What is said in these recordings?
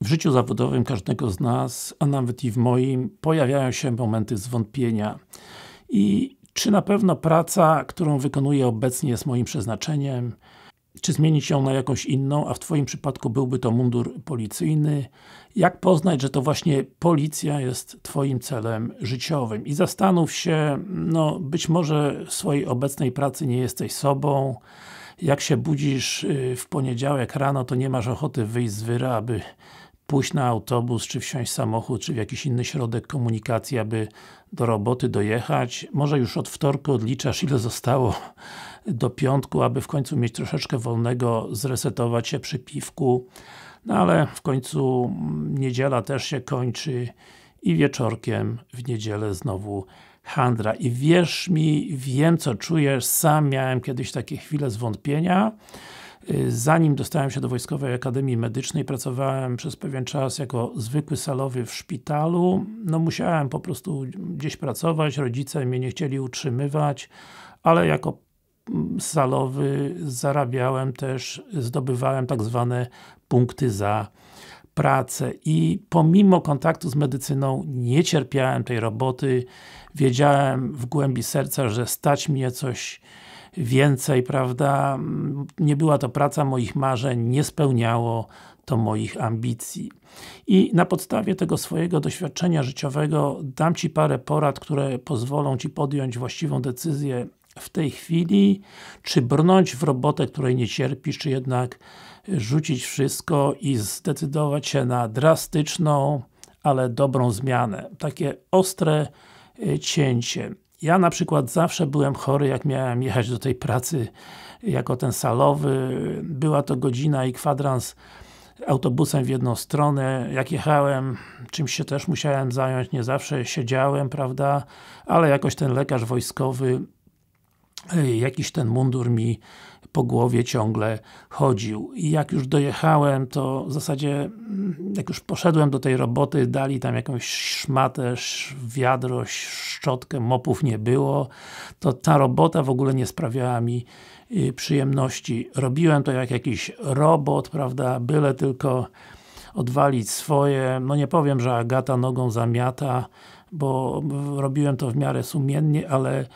W życiu zawodowym każdego z nas, a nawet i w moim, pojawiają się momenty zwątpienia. I czy na pewno praca, którą wykonuję obecnie jest moim przeznaczeniem? Czy zmienić ją na jakąś inną, a w Twoim przypadku byłby to mundur policyjny? Jak poznać, że to właśnie policja jest Twoim celem życiowym? I zastanów się, no być może w swojej obecnej pracy nie jesteś sobą, jak się budzisz y, w poniedziałek rano, to nie masz ochoty wyjść z wyra, aby pójść na autobus, czy wsiąść samochód, czy w jakiś inny środek komunikacji, aby do roboty dojechać. Może już od wtorku odliczasz, ile zostało do piątku, aby w końcu mieć troszeczkę wolnego, zresetować się przy piwku. No ale w końcu mm, niedziela też się kończy i wieczorkiem w niedzielę znowu handra. I wierz mi, wiem co czujesz, sam miałem kiedyś takie chwile zwątpienia. Zanim dostałem się do Wojskowej Akademii Medycznej, pracowałem przez pewien czas jako zwykły salowy w szpitalu. No musiałem po prostu gdzieś pracować, rodzice mnie nie chcieli utrzymywać, ale jako mm, salowy zarabiałem też, zdobywałem tak zwane punkty za pracę i pomimo kontaktu z medycyną nie cierpiałem tej roboty. Wiedziałem w głębi serca, że stać mnie coś więcej, prawda? Nie była to praca moich marzeń, nie spełniało to moich ambicji. I na podstawie tego swojego doświadczenia życiowego dam Ci parę porad, które pozwolą Ci podjąć właściwą decyzję w tej chwili, czy brnąć w robotę, której nie cierpisz, czy jednak rzucić wszystko i zdecydować się na drastyczną, ale dobrą zmianę. Takie ostre cięcie. Ja na przykład zawsze byłem chory, jak miałem jechać do tej pracy jako ten salowy. Była to godzina i kwadrans autobusem w jedną stronę. Jak jechałem, czymś się też musiałem zająć, nie zawsze siedziałem, prawda? Ale jakoś ten lekarz wojskowy jakiś ten mundur mi po głowie ciągle chodził. I jak już dojechałem, to w zasadzie, mm, jak już poszedłem do tej roboty, dali tam jakąś szmatę, wiadro, szczotkę, mopów nie było, to ta robota w ogóle nie sprawiała mi y, przyjemności. Robiłem to jak jakiś robot, prawda, byle tylko odwalić swoje. No nie powiem, że Agata nogą zamiata, bo robiłem to w miarę sumiennie, ale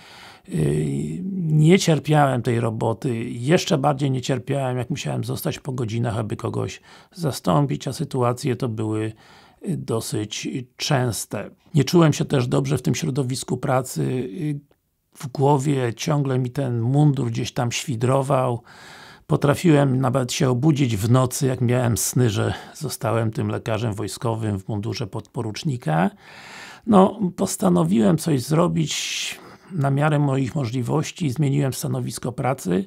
Yy, nie cierpiałem tej roboty, jeszcze bardziej nie cierpiałem, jak musiałem zostać po godzinach, aby kogoś zastąpić, a sytuacje to były yy, dosyć częste. Nie czułem się też dobrze w tym środowisku pracy, yy, w głowie ciągle mi ten mundur gdzieś tam świdrował, Potrafiłem nawet się obudzić w nocy, jak miałem sny, że zostałem tym lekarzem wojskowym w mundurze podporucznika. No, postanowiłem coś zrobić, na miarę moich możliwości zmieniłem stanowisko pracy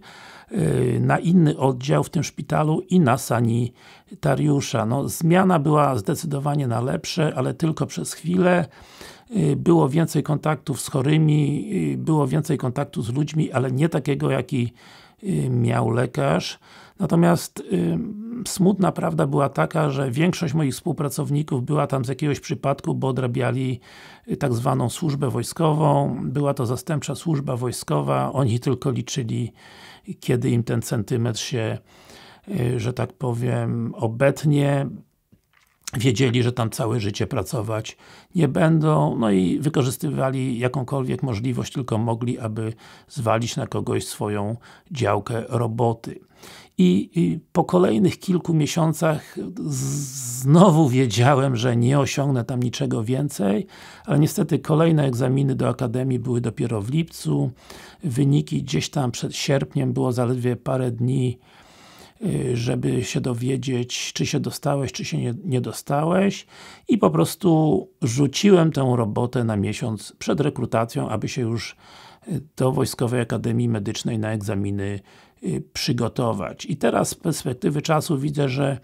y, na inny oddział w tym szpitalu i na sanitariusza. No, zmiana była zdecydowanie na lepsze, ale tylko przez chwilę. Y, było więcej kontaktów z chorymi, y, było więcej kontaktów z ludźmi, ale nie takiego, jaki Y, miał lekarz. Natomiast y, smutna prawda była taka, że większość moich współpracowników była tam z jakiegoś przypadku, bo odrabiali y, tak zwaną służbę wojskową. Była to zastępcza służba wojskowa, oni tylko liczyli, kiedy im ten centymetr się, że tak powiem, obetnie wiedzieli, że tam całe życie pracować nie będą, no i wykorzystywali jakąkolwiek możliwość tylko mogli, aby zwalić na kogoś swoją działkę roboty. I, i po kolejnych kilku miesiącach znowu wiedziałem, że nie osiągnę tam niczego więcej, ale niestety kolejne egzaminy do Akademii były dopiero w lipcu, wyniki gdzieś tam przed sierpniem, było zaledwie parę dni Y, żeby się dowiedzieć, czy się dostałeś, czy się nie, nie dostałeś i po prostu rzuciłem tę robotę na miesiąc przed rekrutacją, aby się już y, do Wojskowej Akademii Medycznej na egzaminy y, przygotować. I teraz z perspektywy czasu widzę, że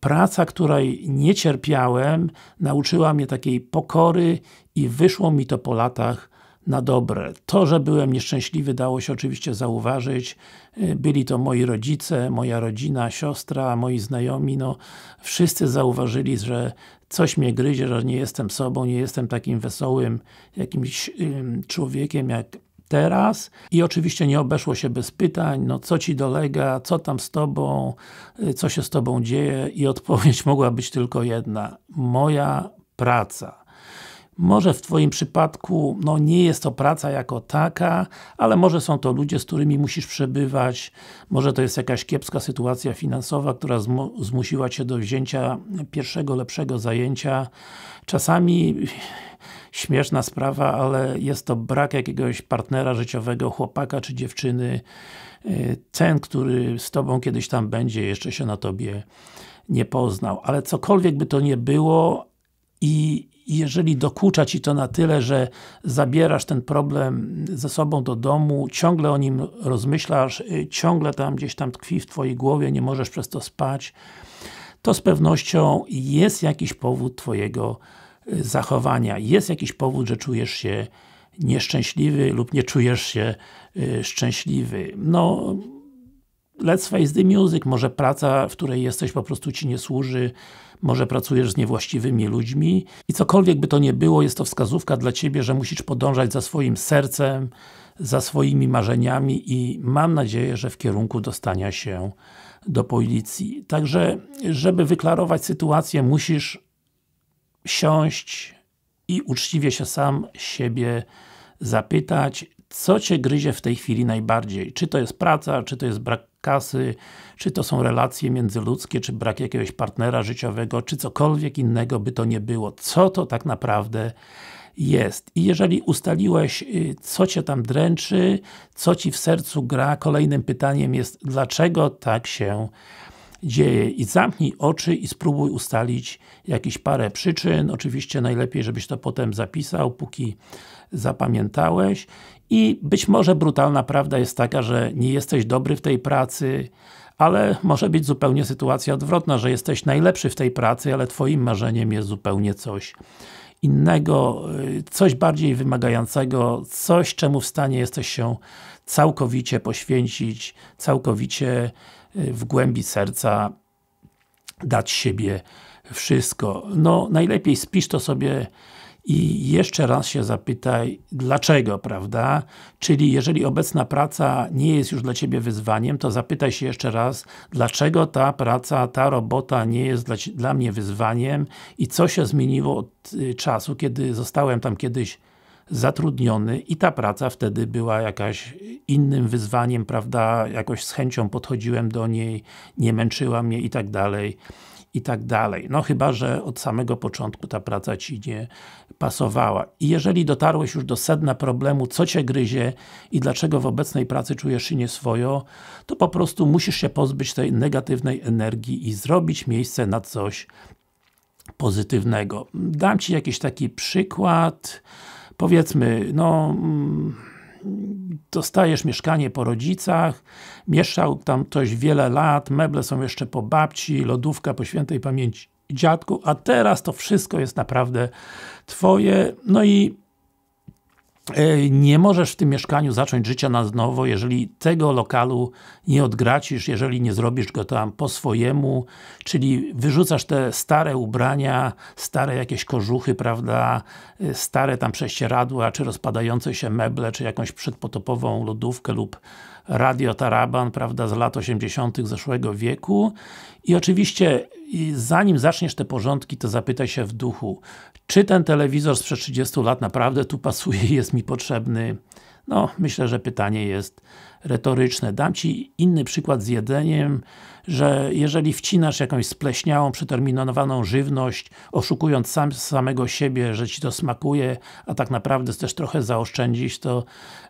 praca, której nie cierpiałem, nauczyła mnie takiej pokory i wyszło mi to po latach na dobre. To, że byłem nieszczęśliwy dało się oczywiście zauważyć. Y, byli to moi rodzice, moja rodzina, siostra, moi znajomi, no wszyscy zauważyli, że coś mnie gryzie, że nie jestem sobą, nie jestem takim wesołym jakimś ym, człowiekiem jak teraz. I oczywiście nie obeszło się bez pytań, no co Ci dolega, co tam z Tobą, y, co się z Tobą dzieje i odpowiedź mogła być tylko jedna. Moja praca. Może w Twoim przypadku no, nie jest to praca jako taka, ale może są to ludzie, z którymi musisz przebywać, może to jest jakaś kiepska sytuacja finansowa, która zmusiła Cię do wzięcia pierwszego, lepszego zajęcia. Czasami śmieszna sprawa, ale jest to brak jakiegoś partnera życiowego, chłopaka czy dziewczyny. Ten, który z Tobą kiedyś tam będzie, jeszcze się na Tobie nie poznał. Ale cokolwiek by to nie było, i jeżeli dokucza Ci to na tyle, że zabierasz ten problem ze sobą do domu, ciągle o nim rozmyślasz, y, ciągle tam gdzieś tam tkwi w Twojej głowie, nie możesz przez to spać, to z pewnością jest jakiś powód Twojego y, zachowania. Jest jakiś powód, że czujesz się nieszczęśliwy lub nie czujesz się y, szczęśliwy. No, let's face the music, może praca, w której jesteś po prostu Ci nie służy, może pracujesz z niewłaściwymi ludźmi i cokolwiek by to nie było, jest to wskazówka dla Ciebie, że musisz podążać za swoim sercem, za swoimi marzeniami i mam nadzieję, że w kierunku dostania się do policji. Także, żeby wyklarować sytuację, musisz siąść i uczciwie się sam siebie zapytać, co Cię gryzie w tej chwili najbardziej. Czy to jest praca, czy to jest brak kasy, czy to są relacje międzyludzkie, czy brak jakiegoś partnera życiowego, czy cokolwiek innego by to nie było. Co to tak naprawdę jest. I jeżeli ustaliłeś, y, co Cię tam dręczy, co Ci w sercu gra, kolejnym pytaniem jest, dlaczego tak się dzieje i zamknij oczy i spróbuj ustalić jakieś parę przyczyn. Oczywiście najlepiej, żebyś to potem zapisał, póki zapamiętałeś. I być może brutalna prawda jest taka, że nie jesteś dobry w tej pracy, ale może być zupełnie sytuacja odwrotna, że jesteś najlepszy w tej pracy, ale twoim marzeniem jest zupełnie coś innego, y, coś bardziej wymagającego, coś czemu w stanie jesteś się całkowicie poświęcić, całkowicie w głębi serca dać siebie wszystko. No, najlepiej spisz to sobie i jeszcze raz się zapytaj, dlaczego, prawda? Czyli jeżeli obecna praca nie jest już dla Ciebie wyzwaniem, to zapytaj się jeszcze raz, dlaczego ta praca, ta robota nie jest dla, dla mnie wyzwaniem i co się zmieniło od y, czasu, kiedy zostałem tam kiedyś zatrudniony i ta praca wtedy była jakaś innym wyzwaniem, prawda, jakoś z chęcią podchodziłem do niej, nie męczyła mnie i tak dalej i tak dalej. No chyba, że od samego początku ta praca Ci nie pasowała. I jeżeli dotarłeś już do sedna problemu, co Cię gryzie i dlaczego w obecnej pracy czujesz się nieswojo, to po prostu musisz się pozbyć tej negatywnej energii i zrobić miejsce na coś pozytywnego. Dam Ci jakiś taki przykład powiedzmy, no dostajesz mieszkanie po rodzicach, mieszkał tam ktoś wiele lat, meble są jeszcze po babci, lodówka po świętej pamięci dziadku, a teraz to wszystko jest naprawdę twoje, no i E, nie możesz w tym mieszkaniu zacząć życia na nowo, jeżeli tego lokalu nie odgracisz, jeżeli nie zrobisz go tam po swojemu, czyli wyrzucasz te stare ubrania, stare jakieś kożuchy, prawda, e, stare tam prześcieradła, czy rozpadające się meble, czy jakąś przedpotopową lodówkę lub Radio Taraban, prawda, z lat 80. zeszłego wieku. I oczywiście, zanim zaczniesz te porządki, to zapytaj się w duchu, czy ten telewizor sprzed 30 lat naprawdę tu pasuje i jest mi potrzebny no, myślę, że pytanie jest retoryczne. Dam Ci inny przykład z jedzeniem, że jeżeli wcinasz jakąś spleśniałą, przeterminowaną żywność, oszukując sam, samego siebie, że Ci to smakuje, a tak naprawdę chcesz trochę zaoszczędzić, to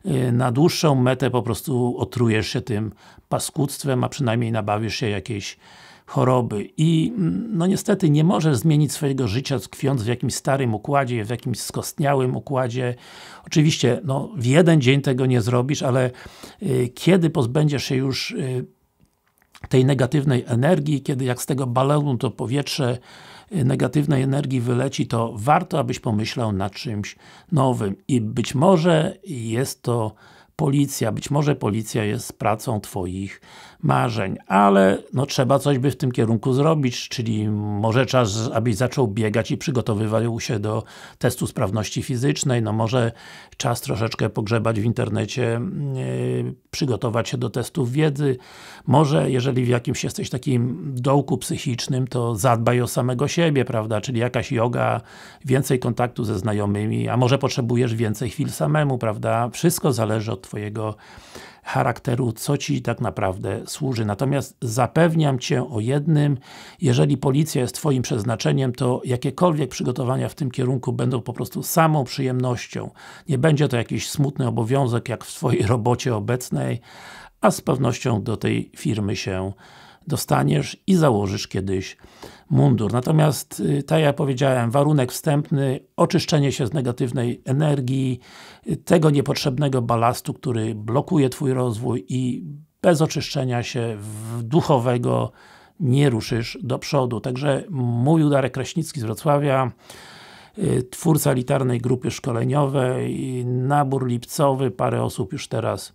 yy, na dłuższą metę po prostu otrujesz się tym paskudztwem, a przynajmniej nabawisz się jakiejś choroby i mm, no niestety nie możesz zmienić swojego życia tkwiąc w jakimś starym układzie, w jakimś skostniałym układzie. Oczywiście, no w jeden dzień tego nie zrobisz, ale y, kiedy pozbędziesz się już y, tej negatywnej energii, kiedy jak z tego balonu to powietrze y, negatywnej energii wyleci, to warto, abyś pomyślał nad czymś nowym. I być może jest to policja. Być może policja jest pracą Twoich marzeń, ale no, trzeba coś by w tym kierunku zrobić, czyli może czas, abyś zaczął biegać i przygotowywał się do testu sprawności fizycznej, no może czas troszeczkę pogrzebać w internecie, yy, przygotować się do testów wiedzy, może jeżeli w jakimś jesteś takim dołku psychicznym, to zadbaj o samego siebie, prawda, czyli jakaś yoga, więcej kontaktu ze znajomymi, a może potrzebujesz więcej chwil samemu, prawda, wszystko zależy od Twojego charakteru, co Ci tak naprawdę służy. Natomiast zapewniam Cię o jednym, jeżeli policja jest Twoim przeznaczeniem, to jakiekolwiek przygotowania w tym kierunku będą po prostu samą przyjemnością. Nie będzie to jakiś smutny obowiązek, jak w Twojej robocie obecnej, a z pewnością do tej firmy się dostaniesz i założysz kiedyś mundur. Natomiast, y, tak jak powiedziałem, warunek wstępny, oczyszczenie się z negatywnej energii, y, tego niepotrzebnego balastu, który blokuje Twój rozwój i bez oczyszczenia się duchowego nie ruszysz do przodu. Także mój Darek Kraśnicki z Wrocławia, y, twórca elitarnej grupy szkoleniowej, nabór lipcowy, parę osób już teraz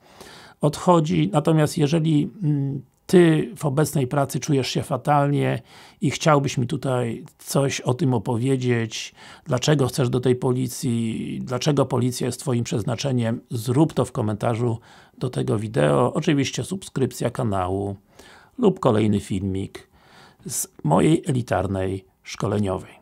odchodzi. Natomiast jeżeli mm, ty w obecnej pracy czujesz się fatalnie i chciałbyś mi tutaj coś o tym opowiedzieć, dlaczego chcesz do tej policji, dlaczego policja jest Twoim przeznaczeniem, zrób to w komentarzu do tego wideo. Oczywiście subskrypcja kanału lub kolejny filmik z mojej elitarnej szkoleniowej.